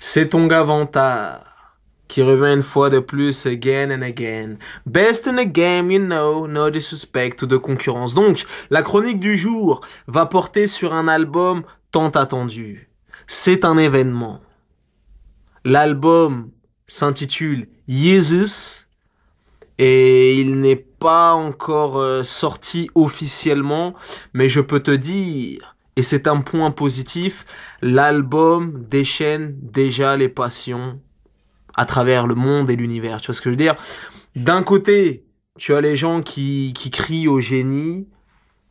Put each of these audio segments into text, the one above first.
C'est ton gavantard qui revient une fois de plus, again and again. Best in the game, you know, no disrespect de concurrence. Donc, la chronique du jour va porter sur un album tant attendu. C'est un événement. L'album s'intitule Jesus et il n'est pas encore euh, sorti officiellement, mais je peux te dire et c'est un point positif, l'album déchaîne déjà les passions à travers le monde et l'univers. Tu vois ce que je veux dire D'un côté, tu as les gens qui, crient au génie.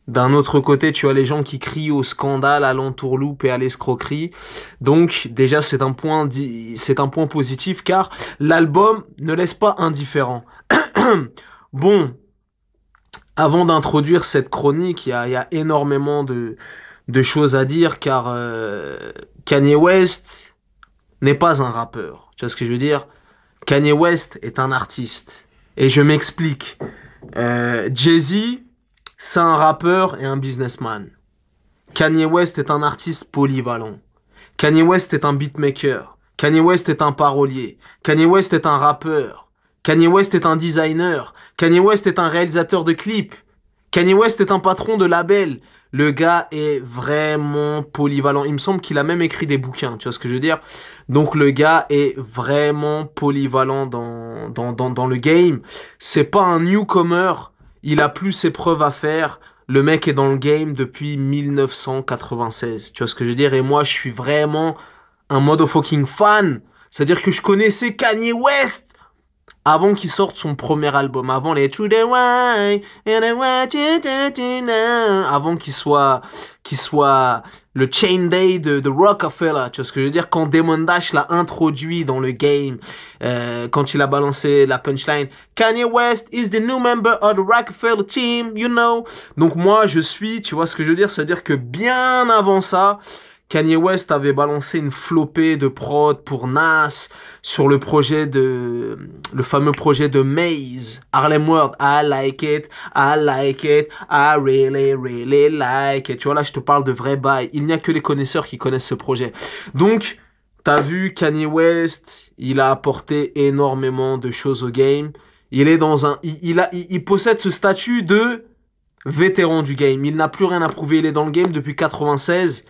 D'un autre côté, tu as les gens qui crient au scandale, à l'entourloupe et à l'escroquerie. Donc, déjà, c'est un point, c'est un point positif car l'album ne laisse pas indifférent. bon. Avant d'introduire cette chronique, il y a, y a énormément de, de choses à dire car euh, Kanye West n'est pas un rappeur. Tu vois ce que je veux dire Kanye West est un artiste. Et je m'explique. Euh, Jay-Z, c'est un rappeur et un businessman. Kanye West est un artiste polyvalent. Kanye West est un beatmaker. Kanye West est un parolier. Kanye West est un rappeur. Kanye West est un designer. Kanye West est un réalisateur de clips. Kanye West est un patron de label. Le gars est vraiment polyvalent. Il me semble qu'il a même écrit des bouquins, tu vois ce que je veux dire Donc le gars est vraiment polyvalent dans, dans, dans, le game. C'est pas un newcomer, il a plus ses preuves à faire. Le mec est dans le game depuis 1996, tu vois ce que je veux dire Et moi, je suis vraiment un fucking fan. C'est-à-dire que je connaissais Kanye West avant qu'il sorte son premier album, avant les Today Why, avant qu'il soit, qu'il soit le Chain Day de, de, Rockefeller, tu vois ce que je veux dire, quand Damon Dash l'a introduit dans le game, euh, quand il a balancé la punchline, Kanye West is the new member of the Rockefeller team, you know. Donc moi, je suis, tu vois ce que je veux dire, c'est-à-dire que bien avant ça, Kanye West avait balancé une flopée de prod pour Nas sur le projet de le fameux projet de Maze Harlem World I like it I like it I really really like it tu vois là je te parle de vrai bail il n'y a que les connaisseurs qui connaissent ce projet donc t'as vu Kanye West il a apporté énormément de choses au game il est dans un il, a il possède ce statut de vétéran du game il n'a plus rien à prouver il est dans le game depuis 96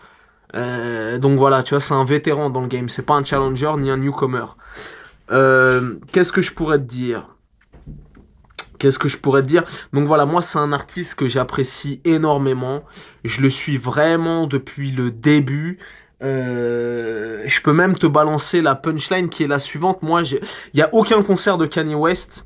euh, donc voilà, tu vois, c'est un vétéran dans le game, c'est pas un challenger ni un newcomer. Euh, qu'est-ce que je pourrais te dire Qu'est-ce que je pourrais te dire Donc voilà, moi c'est un artiste que j'apprécie énormément. Je le suis vraiment depuis le début. Euh, je peux même te balancer la punchline qui est la suivante. Moi, il n'y a aucun concert de Kanye West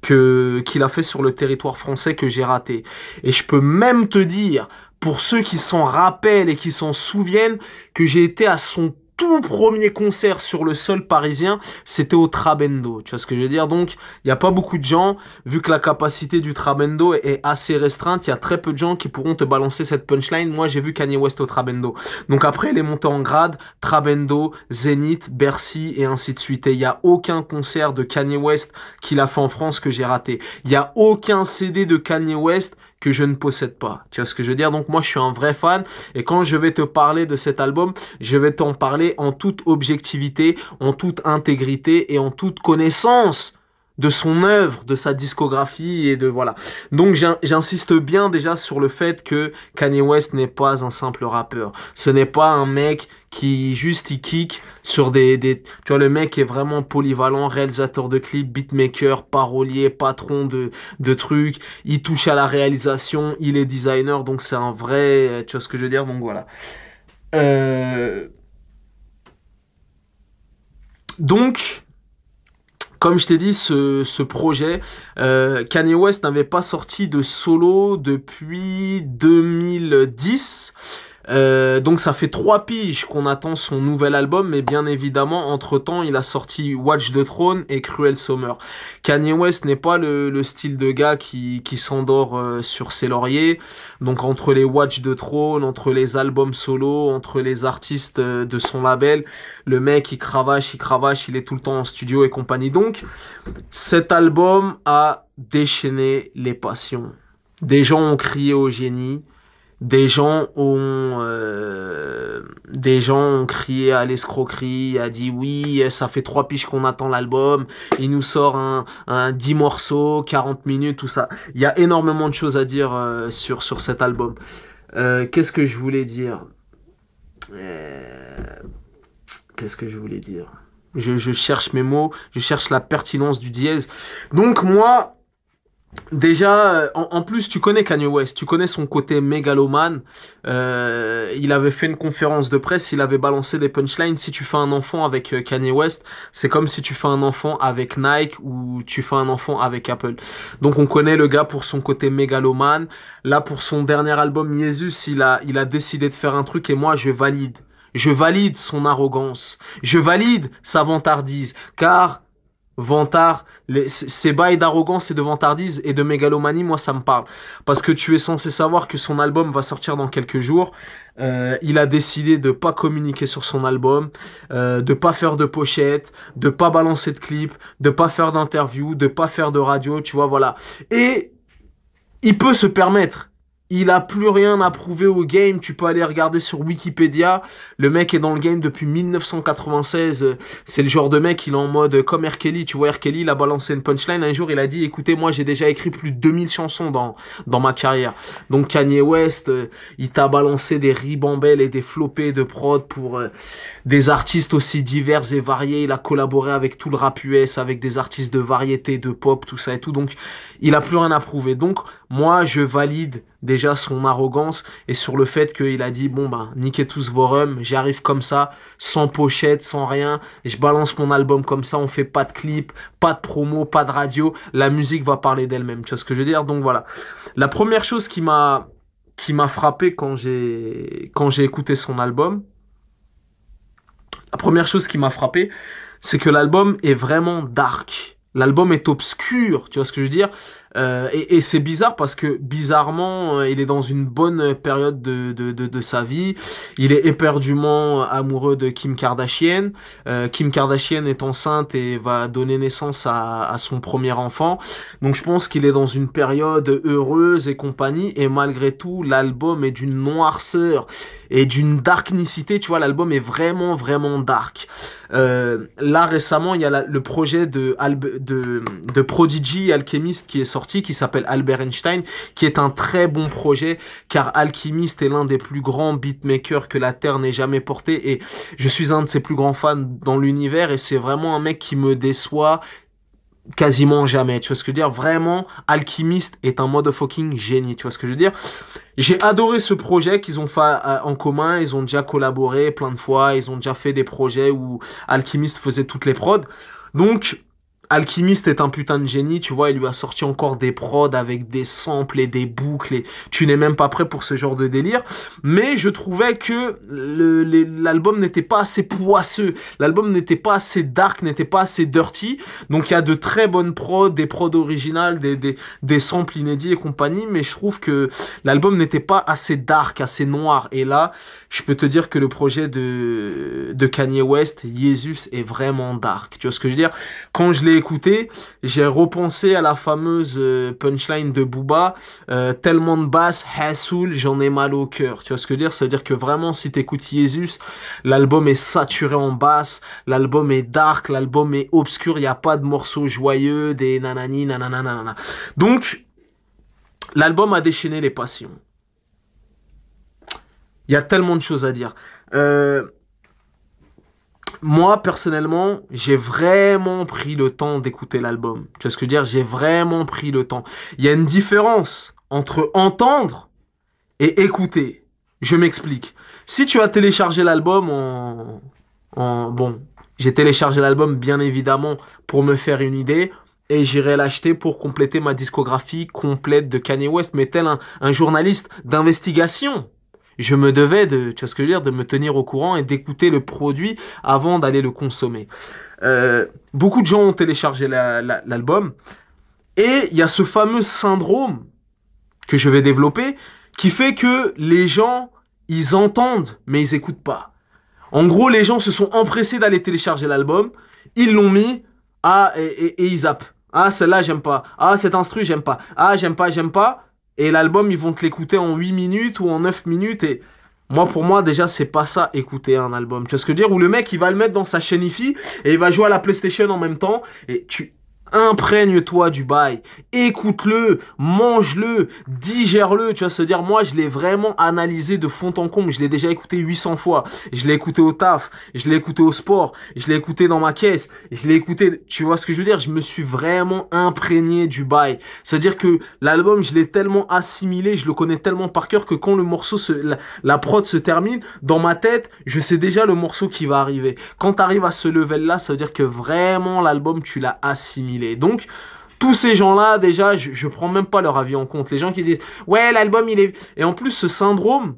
que qu'il a fait sur le territoire français que j'ai raté. Et je peux même te dire pour ceux qui s'en rappellent et qui s'en souviennent, que j'ai été à son tout premier concert sur le sol parisien, c'était au Trabendo. Tu vois ce que je veux dire Donc, il n'y a pas beaucoup de gens, vu que la capacité du Trabendo est assez restreinte, il y a très peu de gens qui pourront te balancer cette punchline. Moi, j'ai vu Kanye West au Trabendo. Donc après, il est monté en grade, Trabendo, Zénith, Bercy et ainsi de suite. Et il n'y a aucun concert de Kanye West qu'il a fait en France que j'ai raté. Il n'y a aucun CD de Kanye West que je ne possède pas. Tu vois ce que je veux dire Donc moi, je suis un vrai fan et quand je vais te parler de cet album, je vais t'en parler en toute objectivité, en toute intégrité et en toute connaissance de son œuvre, de sa discographie et de voilà. Donc j'insiste bien déjà sur le fait que Kanye West n'est pas un simple rappeur. Ce n'est pas un mec qui juste il kick sur des, tu vois le mec est vraiment polyvalent réalisateur de clips beatmaker parolier patron de de trucs il touche à la réalisation il est designer donc c'est un vrai euh, tu vois ce que je veux dire donc voilà euh, donc comme je t'ai dit, ce, projet, euh, Kanye West n'avait pas sorti de solo depuis 2010. Euh, donc ça fait trois piges qu'on attend son nouvel album, mais bien évidemment, entre-temps, il a sorti Watch the Throne et Cruel Summer. Kanye West n'est pas le, style de gars qui, s'endort euh, sur ses lauriers. Donc entre les Watch the Throne, entre les albums solo, entre les artistes euh, de son label, le mec il cravache, il cravache, il est tout le temps en studio et compagnie. Donc cet album a déchaîné les passions. Des gens ont crié au génie des gens ont euh, des gens ont crié à l'escroquerie, a dit oui, ça fait trois piges qu'on attend l'album, il nous sort un, un 10 morceaux, 40 minutes, tout ça. Il y a énormément de choses à dire euh, sur, sur cet album. Euh, qu'est-ce que je voulais dire euh, Qu'est-ce que je voulais dire je, je cherche mes mots, je cherche la pertinence du dièse. Donc moi, Déjà, euh, en, plus, tu connais Kanye West, tu connais son côté mégalomane. Euh, il avait fait une conférence de presse, il avait balancé des punchlines. Si tu fais un enfant avec euh, Kanye West, c'est comme si tu fais un enfant avec Nike ou tu fais un enfant avec Apple. Donc on connaît le gars pour son côté mégalomane. Là, pour son dernier album, Jesus, il a, il a décidé de faire un truc et moi, je valide. Je valide son arrogance. Je valide sa vantardise. Car vantard, les, ces bails d'arrogance et de vantardise et de mégalomanie, moi ça me parle. Parce que tu es censé savoir que son album va sortir dans quelques jours. Euh, il a décidé de pas communiquer sur son album, euh, de pas faire de pochette, de pas balancer de clip, de pas faire d'interview, de pas faire de radio, tu vois, voilà. Et il peut se permettre il a plus rien à prouver au game. Tu peux aller regarder sur Wikipédia. Le mec est dans le game depuis 1996. C'est le genre de mec, il est en mode comme R. Kelly. Tu vois, R. Kelly, il a balancé une punchline. Un jour, il a dit, écoutez, moi, j'ai déjà écrit plus de 2000 chansons dans, dans ma carrière. Donc, Kanye West, euh, il t'a balancé des ribambelles et des flopées de prod pour euh, des artistes aussi divers et variés. Il a collaboré avec tout le rap US, avec des artistes de variété, de pop, tout ça et tout. Donc, il a plus rien à prouver. Donc, moi je valide déjà son arrogance et sur le fait qu'il a dit bon ben niquez tous vos rums, j'arrive comme ça, sans pochette, sans rien, je balance mon album comme ça, on fait pas de clip, pas de promo, pas de radio, la musique va parler d'elle-même, tu vois ce que je veux dire Donc voilà. La première chose qui m'a qui m'a frappé quand j'ai quand j'ai écouté son album, la première chose qui m'a frappé, c'est que l'album est vraiment dark. L'album est obscur, tu vois ce que je veux dire euh, et, c'est bizarre parce que bizarrement, euh, il est dans une bonne période de, de, de, sa vie. Il est éperdument amoureux de Kim Kardashian. Euh, Kim Kardashian est enceinte et va donner naissance à, à son premier enfant. Donc je pense qu'il est dans une période heureuse et compagnie. Et malgré tout, l'album est d'une noirceur et d'une darknicité. Tu vois, l'album est vraiment, vraiment dark. là récemment, il y a le projet de, de, de Prodigy Alchemist qui est sorti qui s'appelle Albert Einstein, qui est un très bon projet car alchimiste est l'un des plus grands beatmakers que la Terre n'ait jamais porté et je suis un de ses plus grands fans dans l'univers et c'est vraiment un mec qui me déçoit quasiment jamais. Tu vois ce que je veux dire Vraiment, alchimiste est un mode fucking génie. Tu vois ce que je veux dire J'ai adoré ce projet qu'ils ont fait euh, en commun. Ils ont déjà collaboré plein de fois. Ils ont déjà fait des projets où alchimiste faisait toutes les prods. Donc, Alchimiste est un putain de génie, tu vois, il lui a sorti encore des prods avec des samples et des boucles et tu n'es même pas prêt pour ce genre de délire. Mais je trouvais que l'album n'était pas assez poisseux, l'album n'était pas assez dark, n'était pas assez dirty. Donc il y a de très bonnes prods, des prods originales, des, des, samples inédits et compagnie, mais je trouve que l'album n'était pas assez dark, assez noir. Et là, je peux te dire que le projet de, de Kanye West, Jesus, est vraiment dark. Tu vois ce que je veux dire Quand je l'ai écouter, j'ai repensé à la fameuse euh, punchline de Booba, euh, tellement de basse, Hassoul, j'en ai mal au cœur. Tu vois ce que dire C'est-à-dire que vraiment, si tu écoutes jésus l'album est saturé en basse, l'album est dark, l'album est obscur, il n'y a pas de morceaux joyeux, des nanani, nanana, nanana. Donc, l'album a déchaîné les passions. Il y a tellement de choses à dire. Euh, moi, personnellement, j'ai vraiment pris le temps d'écouter l'album. Tu vois ce que je veux dire J'ai vraiment pris le temps. Il y a une différence entre entendre et écouter. Je m'explique. Si tu as téléchargé l'album en... Bon, j'ai téléchargé l'album, bien évidemment, pour me faire une idée. Et j'irai l'acheter pour compléter ma discographie complète de Kanye West, mais tel un journaliste d'investigation je me devais de, tu vois ce que je veux dire, de me tenir au courant et d'écouter le produit avant d'aller le consommer. Euh, beaucoup de gens ont téléchargé l'album et il y a ce fameux syndrome que je vais développer qui fait que les gens, ils entendent mais ils écoutent pas. En gros, les gens se sont empressés d'aller télécharger l'album, ils l'ont mis ah, et, ils zappent. Ah, celle-là, j'aime pas. Ah, cet instru, j'aime pas. Ah, j'aime pas, j'aime pas. Et l'album, ils vont te l'écouter en 8 minutes ou en 9 minutes. Et moi, pour moi, déjà, c'est pas ça, écouter un album. Tu vois ce que je veux dire Où le mec, il va le mettre dans sa chaîne IFI et il va jouer à la PlayStation en même temps. Et tu, Imprègne-toi du bail, écoute-le, mange-le, digère-le, tu vas se dire, moi je l'ai vraiment analysé de fond en comble, je l'ai déjà écouté 800 fois, je l'ai écouté au taf, je l'ai écouté au sport, je l'ai écouté dans ma caisse, je l'ai écouté, tu vois ce que je veux dire, je me suis vraiment imprégné du bail. C'est-à-dire que l'album, je l'ai tellement assimilé, je le connais tellement par cœur que quand le morceau, se, la, prod se termine, dans ma tête, je sais déjà le morceau qui va arriver. Quand tu arrives à ce level-là, ça veut dire que vraiment l'album, tu l'as assimilé. Donc, tous ces gens-là, déjà, je, je prends même pas leur avis en compte. Les gens qui disent, ouais, l'album, il est... Et en plus, ce syndrome,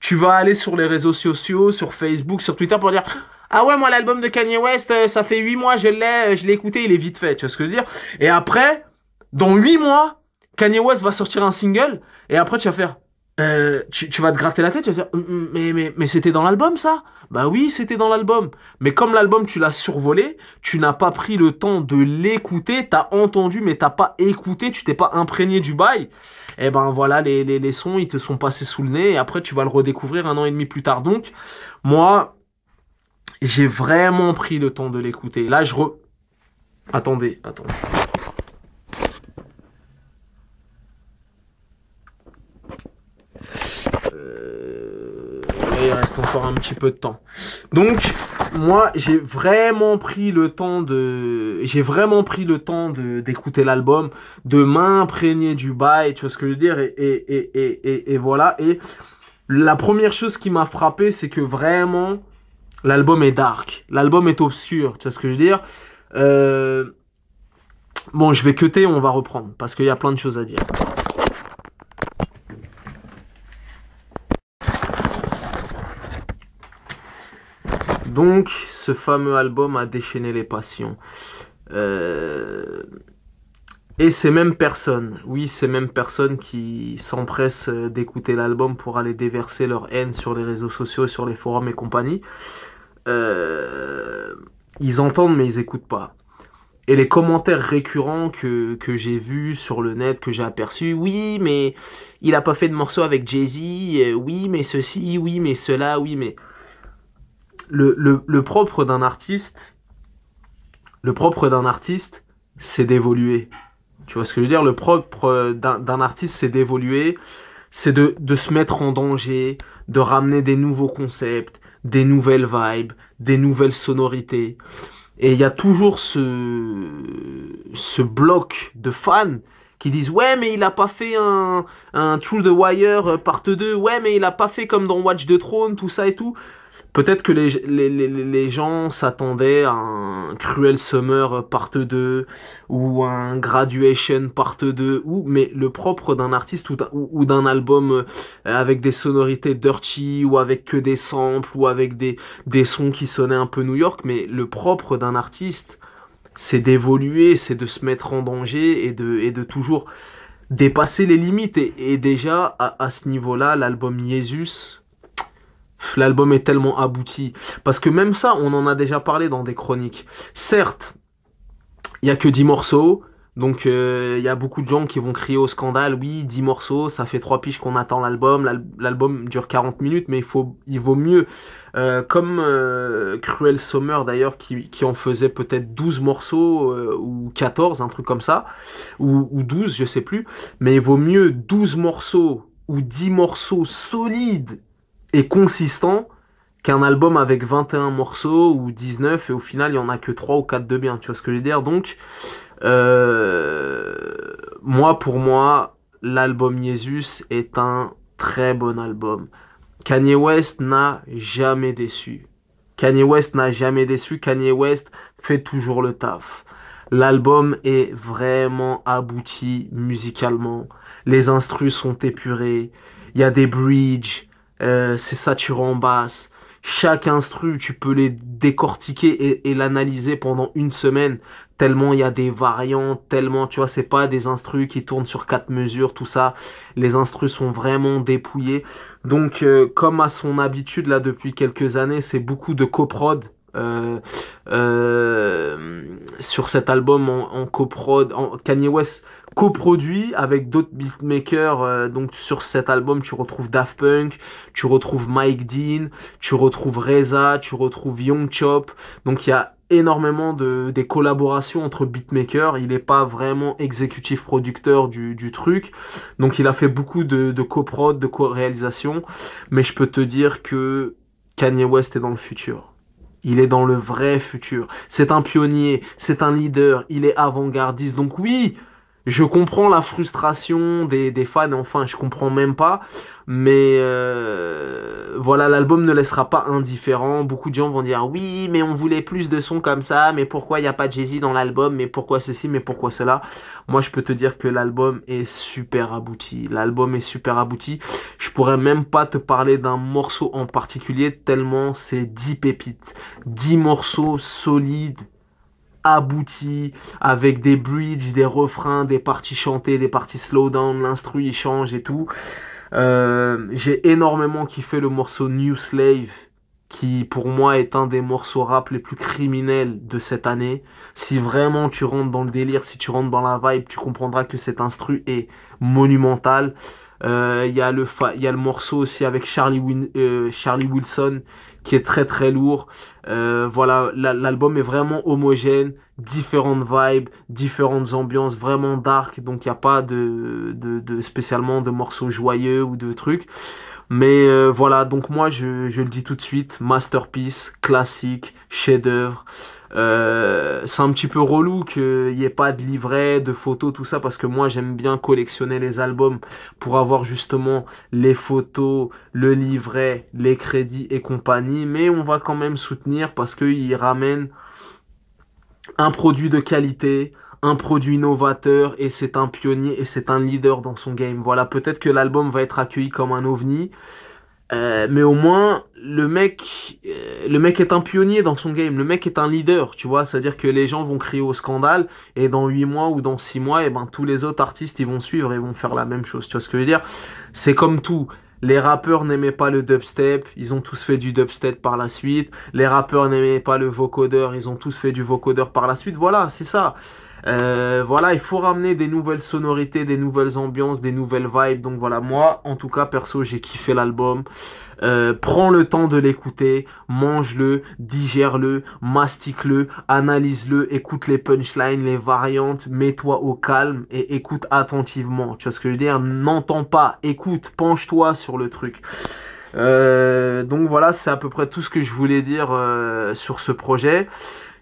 tu vas aller sur les réseaux sociaux, sur Facebook, sur Twitter pour dire, ah ouais, moi, l'album de Kanye West, euh, ça fait 8 mois, je l'ai, euh, je l'ai écouté, il est vite fait. Tu vois ce que je veux dire? Et après, dans 8 mois, Kanye West va sortir un single, et après, tu vas faire, euh, tu, vas te gratter la tête, tu vas dire, mm, mm, mais, c'était dans l'album ça Bah oui, c'était dans l'album. Mais comme l'album, tu l'as survolé, tu n'as pas pris le temps de l'écouter, t'as entendu, mais t'as pas écouté, tu t'es pas imprégné du bail. Et eh ben voilà, les, les, les, sons, ils te sont passés sous le nez, et après, tu vas le redécouvrir un an et demi plus tard. Donc, moi, j'ai vraiment pris le temps de l'écouter. Là, je re... Attendez, attendez. il reste encore un petit peu de temps. Donc, moi, j'ai vraiment pris le temps de, j'ai vraiment pris le temps de d'écouter l'album, de m'imprégner du bail, tu vois ce que je veux dire, et et et et, et, voilà. Et la première chose qui m'a frappé, c'est que vraiment, l'album est dark, l'album est obscur, tu vois ce que je veux dire. Euh, bon, je vais cuter, on va reprendre, parce qu'il y a plein de choses à dire. Donc, ce fameux album a déchaîné les passions. Euh, et ces mêmes personnes, oui, ces mêmes personnes qui s'empressent euh, d'écouter l'album pour aller déverser leur haine sur les réseaux sociaux, sur les forums et compagnie, euh, ils entendent mais ils n'écoutent pas. Et les commentaires récurrents que, que j'ai vus sur le net, que j'ai aperçus, oui, mais il n'a pas fait de morceau avec Jay-Z, oui, mais ceci, oui, mais cela, oui, mais le, propre d'un artiste, le propre d'un artiste, c'est d'évoluer. Tu vois ce que je veux dire Le propre d'un artiste, c'est d'évoluer, c'est de, se mettre en danger, de ramener des nouveaux concepts, des nouvelles vibes, des nouvelles sonorités. Et il y a toujours ce, ce bloc de fans qui disent ouais mais il n'a pas fait un, un True the Wire euh, part 2, ouais mais il n'a pas fait comme dans Watch the Throne, tout ça et tout. Peut-être que les, gens s'attendaient à un Cruel Summer Part 2 ou un Graduation Part 2, ou, mais le propre d'un artiste ou, d'un album euh, avec des sonorités dirty ou avec que des samples ou avec des, des sons qui sonnaient un peu New York, mais le propre d'un artiste, c'est d'évoluer, c'est de se mettre en danger et de, et de toujours dépasser les limites. Et, déjà, à, ce niveau-là, l'album Jesus L'album est tellement abouti. Parce que même ça, on en a déjà parlé dans des chroniques. Certes, il n'y a que 10 morceaux. Donc euh, il y a beaucoup de gens qui vont crier au scandale, oui, 10 morceaux, ça fait 3 piges qu'on attend l'album, l'album dure 40 minutes, mais il, faut, il vaut mieux, euh, comme euh, Cruel Summer d'ailleurs, qui, qui, en faisait peut-être 12 morceaux ou 14, un truc comme ça, ou, ou 12, je sais plus, mais il vaut mieux 12 morceaux ou 10 morceaux solides consistant qu'un album avec 21 morceaux ou 19 et au final il y en a que 3 ou 4 de bien, tu vois ce que je veux dire Donc euh, moi pour moi l'album Jesus est un très bon album. Kanye West n'a jamais déçu. Kanye West n'a jamais déçu, Kanye West fait toujours le taf. L'album est vraiment abouti musicalement. Les instrus sont épurés. Il y a des bridges euh, c'est saturant en basse. Chaque instru, tu peux les décortiquer et, l'analyser pendant une semaine, tellement il y a des variantes, tellement, tu vois, c'est pas des instrus qui tournent sur quatre mesures, tout ça. Les instrus sont vraiment dépouillés. Donc, euh, comme à son habitude, là, depuis quelques années, c'est beaucoup de coprod euh, euh, sur cet album en, coprod, en, Kanye West coproduit avec d'autres beatmakers. Euh, donc sur cet album, tu retrouves Daft Punk, tu retrouves Mike Dean, tu retrouves Reza, tu retrouves Young Chop. Donc il y a énormément de des collaborations entre beatmakers. Il n'est pas vraiment exécutif producteur du, truc. Donc il a fait beaucoup de, de de co-réalisation. Mais je peux te dire que Kanye West est dans le futur. Il est dans le vrai futur. C'est un pionnier, c'est un leader, il est avant-gardiste. Donc oui, je comprends la frustration des, fans, enfin je comprends même pas, mais euh, voilà, l'album ne laissera pas indifférent. Beaucoup de gens vont dire oui, mais on voulait plus de sons comme ça, mais pourquoi il n'y a pas de jay dans l'album, mais pourquoi ceci, mais pourquoi cela. Moi je peux te dire que l'album est super abouti, l'album est super abouti. Je pourrais même pas te parler d'un morceau en particulier, tellement c'est 10 pépites, 10 morceaux solides abouti, avec des bridges, des refrains, des parties chantées, des parties slowdown, l'instru il change et tout. Euh, j'ai énormément kiffé le morceau New Slave, qui pour moi est un des morceaux rap les plus criminels de cette année. Si vraiment tu rentres dans le délire, si tu rentres dans la vibe, tu comprendras que cet instru est monumental. Euh, il y, y, a le morceau aussi avec Charlie, euh, Charlie Wilson qui est très très lourd. Euh, voilà, l'album est vraiment homogène, différentes vibes, différentes ambiances, vraiment dark, donc il n'y a pas de, de, spécialement de morceaux joyeux ou de trucs. Mais euh, voilà, donc moi je, je le dis tout de suite, masterpiece, classique, chef-d'œuvre. Euh, c'est un petit peu relou qu'il n'y ait pas de livret, de photos, tout ça, parce que moi j'aime bien collectionner les albums pour avoir justement les photos, le livret, les crédits et compagnie. Mais on va quand même soutenir parce qu'il ramène un produit de qualité, un produit novateur et c'est un pionnier et c'est un leader dans son game. Voilà, peut-être que l'album va être accueilli comme un ovni. Euh, mais au moins, le mec, euh, le mec est un pionnier dans son game. Le mec est un leader, tu vois. C'est-à-dire que les gens vont crier au scandale et dans huit mois ou dans six mois, et eh ben, tous les autres artistes, ils vont suivre et vont faire la même chose. Tu vois ce que je veux dire? C'est comme tout. Les rappeurs n'aimaient pas le dubstep, ils ont tous fait du dubstep par la suite. Les rappeurs n'aimaient pas le vocodeur, ils ont tous fait du vocodeur par la suite. Voilà, c'est ça. Euh, voilà, il faut ramener des nouvelles sonorités, des nouvelles ambiances, des nouvelles vibes. Donc voilà, moi, en tout cas, perso, j'ai kiffé l'album. Euh, prends le temps de l'écouter, mange-le, digère-le, mastique-le, analyse-le, écoute les punchlines, les variantes, mets-toi au calme et écoute attentivement. Tu vois ce que je veux dire N'entends pas, écoute, penche-toi sur le truc. Euh, donc voilà, c'est à peu près tout ce que je voulais dire euh, sur ce projet.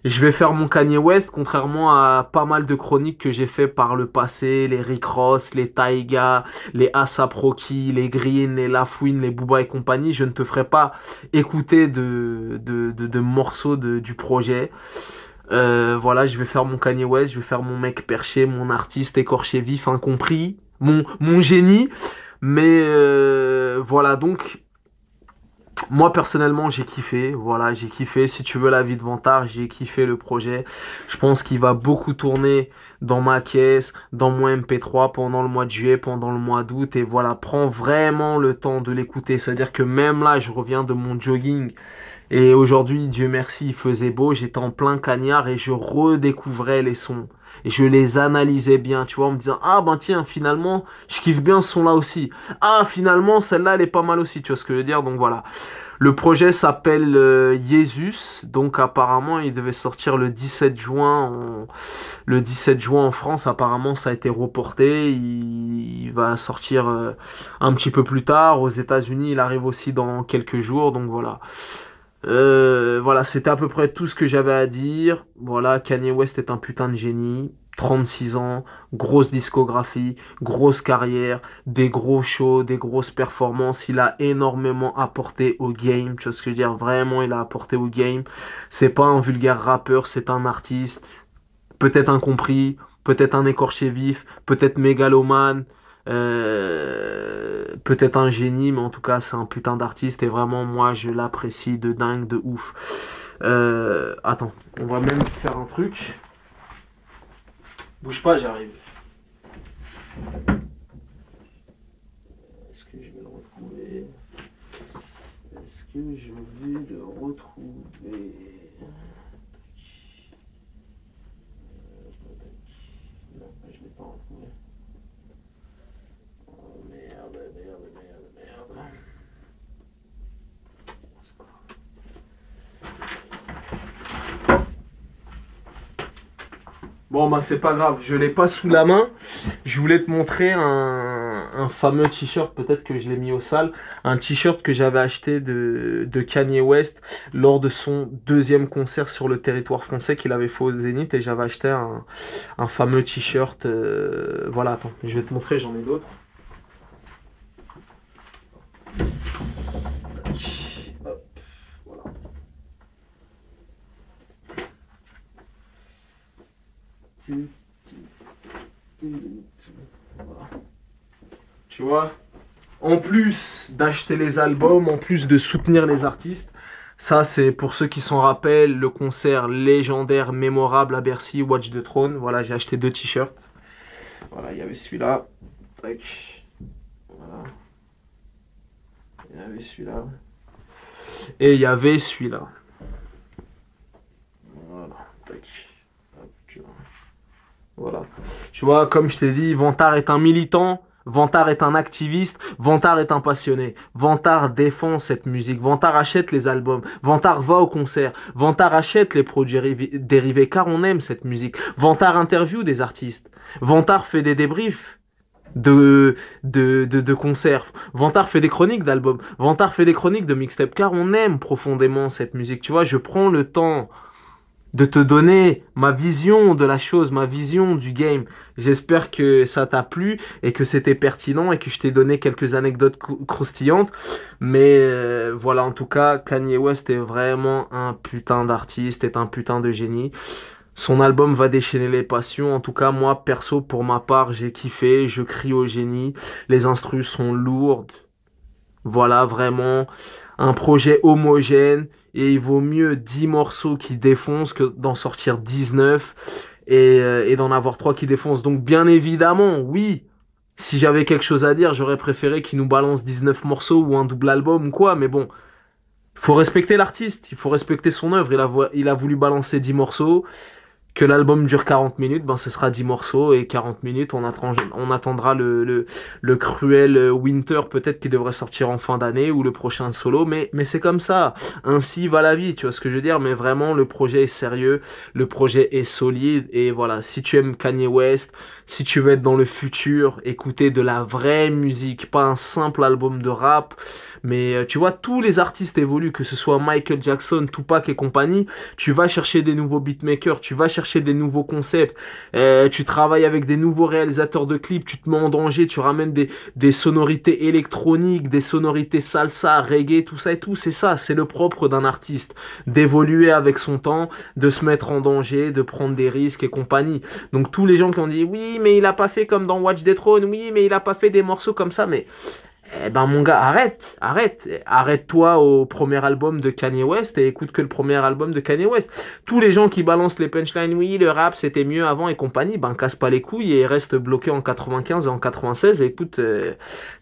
Je vais faire mon Kanye West, contrairement à pas mal de chroniques que j'ai fait par le passé, les Rick les Taiga, les Asap les Green, les Lafouine, les Booba et compagnie. Je ne te ferai pas écouter de, de, morceaux de, du projet. Euh, voilà, je vais faire mon Kanye West, je vais faire mon mec perché, mon artiste écorché vif, incompris, mon, mon génie. Mais voilà, donc moi personnellement j'ai kiffé, voilà j'ai kiffé, si tu veux la vie de Vantard, j'ai kiffé le projet, je pense qu'il va beaucoup tourner dans ma caisse, dans mon MP3 pendant le mois de juillet, pendant le mois d'août et voilà, prends vraiment le temps de l'écouter, c'est-à-dire que même là je reviens de mon jogging et aujourd'hui Dieu merci il faisait beau, j'étais en plein cagnard et je redécouvrais les sons et je les analysais bien, tu vois, en me disant ah ben tiens finalement je kiffe bien ce son là aussi, ah finalement celle-là elle est pas mal aussi, tu vois ce que je veux dire, donc voilà. Le projet s'appelle Jésus, euh, Jesus, donc apparemment il devait sortir le 17 juin, en... le 17 juin en France. Apparemment ça a été reporté, il, va sortir euh, un petit peu plus tard aux États-Unis. Il arrive aussi dans quelques jours, donc voilà. Euh, voilà, c'était à peu près tout ce que j'avais à dire. Voilà, Kanye West est un putain de génie. 36 ans, grosse discographie, grosse carrière, des gros shows, des grosses performances. Il a énormément apporté au game. Tu que je veux dire Vraiment, il a apporté au game. C'est pas un vulgaire rappeur, c'est un artiste. Peut-être incompris, peut-être un écorché vif, peut-être mégalomane. Euh, peut-être un génie, mais en tout cas, c'est un putain d'artiste et vraiment, moi, je l'apprécie de dingue, de ouf. Euh, attends, on va même faire un truc. Bouge pas, j'arrive. Est-ce que je vais le retrouver Est-ce que je vais le retrouver Bon, bah c'est pas grave, je l'ai pas sous la main. Je voulais te montrer un, fameux t-shirt, peut-être que je l'ai mis au sale. Un t-shirt que j'avais acheté de, Kanye West lors de son deuxième concert sur le territoire français qu'il avait fait au Zénith. Et j'avais acheté un, fameux t-shirt. Euh, voilà, attends, je vais te montrer, j'en ai d'autres. Tu vois En plus d'acheter les albums, en plus de soutenir les artistes, ça c'est pour ceux qui s'en rappellent, le concert légendaire, mémorable à Bercy, Watch the Throne. Voilà, j'ai acheté deux t-shirts. Voilà, il y avait celui-là. Voilà. Il y avait celui-là. Et il y avait celui-là. Voilà. Tac. Voilà. Tu vois, comme je t'ai dit, Vantard est un militant. Vantard est un activiste, Vantard est un passionné, Vantard défend cette musique, Vantard achète les albums, Vantard va au concert, Vantard achète les produits dérivés car on aime cette musique, Vantard interview des artistes, Vantard fait des débriefs de, de, concerts, Vantard fait des chroniques d'albums, Vantard fait des chroniques de mixtape car on aime profondément cette musique, tu vois, je prends le temps de te donner ma vision de la chose, ma vision du game. J'espère que ça t'a plu et que c'était pertinent et que je t'ai donné quelques anecdotes croustillantes. Mais euh, voilà, en tout cas, Kanye West est vraiment un putain d'artiste, est un putain de génie. Son album va déchaîner les passions. En tout cas, moi, perso, pour ma part, j'ai kiffé. Je crie au génie. Les instrus sont lourdes. Voilà, vraiment un projet homogène et il vaut mieux 10 morceaux qui défoncent que d'en sortir 19 et, euh, et d'en avoir 3 qui défoncent. Donc bien évidemment, oui, si j'avais quelque chose à dire, j'aurais préféré qu'il nous balance 19 morceaux ou un double album ou quoi, mais bon, faut respecter l'artiste, il faut respecter son œuvre, il a, il a voulu balancer 10 morceaux, que l'album dure 40 minutes, ben ce sera 10 morceaux et 40 minutes, on, attendra le, le, cruel Winter peut-être qui devrait sortir en fin d'année ou le prochain solo, mais, mais c'est comme ça, ainsi va la vie, tu vois ce que je veux dire, mais vraiment le projet est sérieux, le projet est solide et voilà, si tu aimes Kanye West, si tu veux être dans le futur, écouter de la vraie musique, pas un simple album de rap, mais euh, tu vois, tous les artistes évoluent, que ce soit Michael Jackson, Tupac et compagnie. Tu vas chercher des nouveaux beatmakers, tu vas chercher des nouveaux concepts, euh, tu travailles avec des nouveaux réalisateurs de clips, tu te mets en danger, tu ramènes des, des sonorités électroniques, des sonorités salsa, reggae, tout ça et tout. C'est ça, c'est le propre d'un artiste, d'évoluer avec son temps, de se mettre en danger, de prendre des risques et compagnie. Donc tous les gens qui ont dit oui, mais il a pas fait comme dans Watch the Throne, oui, mais il a pas fait des morceaux comme ça, mais eh ben mon gars, arrête, arrête, arrête-toi au premier album de Kanye West et écoute que le premier album de Kanye West. Tous les gens qui balancent les punchlines, oui, le rap c'était mieux avant et compagnie, ben casse pas les couilles et reste bloqué en 95 et en 96 et écoute euh,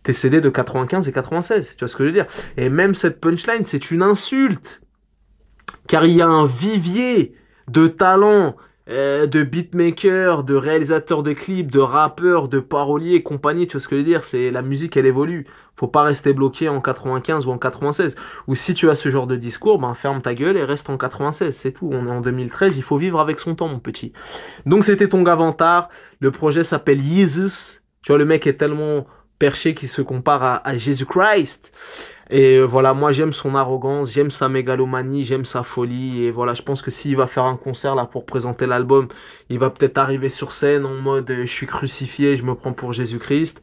tes CD de 95 et 96, tu vois ce que je veux dire. Et même cette punchline, c'est une insulte, car il y a un vivier de talents... Euh, de beatmaker, de réalisateur de clips, de rappeur, de parolier compagnie, tu vois ce que je veux dire, c'est la musique elle évolue. Faut pas rester bloqué en 95 ou en 96. Ou si tu as ce genre de discours, ben ferme ta gueule et reste en 96, c'est tout. On est en 2013, il faut vivre avec son temps mon petit. Donc c'était ton Gavantard, le projet s'appelle Jesus. Tu vois le mec est tellement perché qu'il se compare à, à Jésus Christ. Et euh, voilà, moi j'aime son arrogance, j'aime sa mégalomanie, j'aime sa folie. Et voilà, je pense que s'il va faire un concert là pour présenter l'album, il va peut-être arriver sur scène en mode euh, je suis crucifié, je me prends pour Jésus-Christ.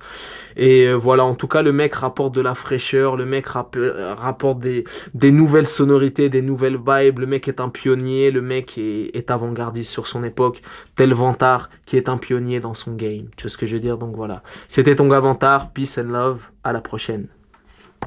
Et euh, voilà, en tout cas, le mec rapporte de la fraîcheur, le mec rapporte des, nouvelles sonorités, des nouvelles vibes. Le mec est un pionnier, le mec est, avant-gardiste sur son époque, tel Vantard qui est un pionnier dans son game. Tu vois ce que je veux dire Donc voilà. C'était ton gars Vantard, peace and love, à la prochaine.